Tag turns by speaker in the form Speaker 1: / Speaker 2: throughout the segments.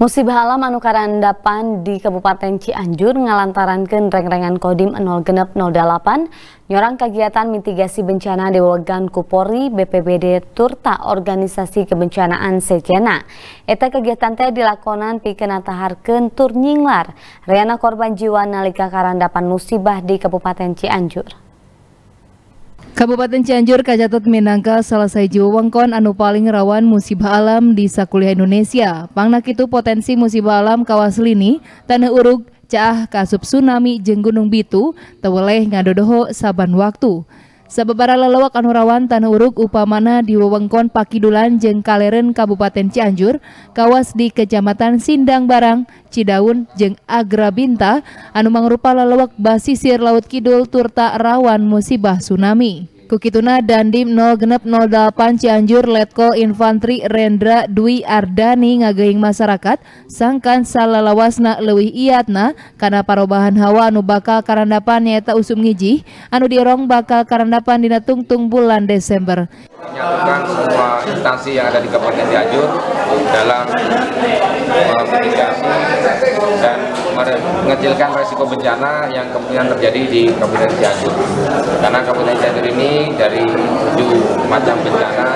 Speaker 1: Musibah alam anukarandapan di Kabupaten Cianjur ngalantarankeun reng-rengan Kodim 0608 nyorang kegiatan mitigasi bencana Dewagan Kupori BPBD Turta Organisasi Kebencanaan Sejena. Eta kegiatan teh dilakonan pikena tahar Kentur nyinglar reana korban jiwa nalika karandapan musibah di Kabupaten Cianjur.
Speaker 2: Kabupaten Cianjur Kajatut Minangka selesai jiwa wengkon anu paling rawan musibah alam di sakuliah Indonesia. Pangnak itu potensi musibah alam lini tanah uruk, caah kasub tsunami jeng gunung bitu, teweleh ngadodoho saban waktu. Sebebara lelewak anurawan tanurug upamana di wewengkon Pakidulan jeng Kaleren Kabupaten Cianjur kawas di Kecamatan Sindang Barang Cidaun jeng Agrabinta anu mangrupa lelewak basisir Laut Kidul turta rawan musibah tsunami Kukituna Dandim 0608 Cianjur Letko Infantri Rendra Dwi Ardani ngageing masyarakat sangkan salah salalawasna lewi iatna karena parobahan hawa anu bakal karandapan nyata usum ngiji anu dierong bakal karandapan dina tungtung bulan Desember
Speaker 3: menyatukan semua instansi yang ada di Kabupaten Cianjur dalam mengecilkan resiko bencana yang kemungkinan terjadi di Kabupaten Cianjur. Karena Kabupaten Cianjur ini dari tujuh macam bencana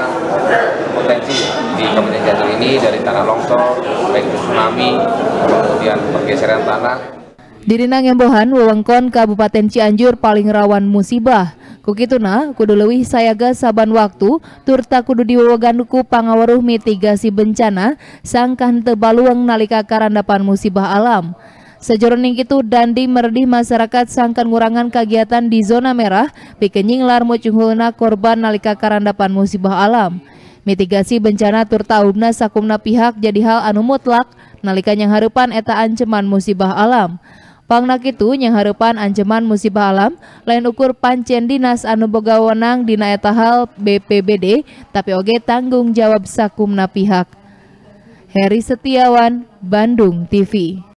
Speaker 3: potensi di Kabupaten Cianjur ini dari tanah longsor, baik tsunami, kemudian pergeseran tanah,
Speaker 2: di Rinang Embohan, wewengkon Kabupaten Cianjur paling rawan musibah. Kukituna, kudu sayaga saban waktu, turta kudu diweweganuku pangawaruh mitigasi bencana, sangkan tebaluang nalika karandapan musibah alam. Sejeroning itu dandi merdih masyarakat sangkan ngurangan kegiatan di zona merah, pikenying lar cunghulna korban nalika karandapan musibah alam. Mitigasi bencana turtaubna sakumna pihak jadi hal anu mutlak nalika yang harapan eta ancaman musibah alam. Pangnak itu yang harapan ancaman musibah alam lain ukur pancen dinas anu boga wenang dina eta hal BPBD tapi oge tanggung jawab sakumna pihak. Heri Setiawan, Bandung TV.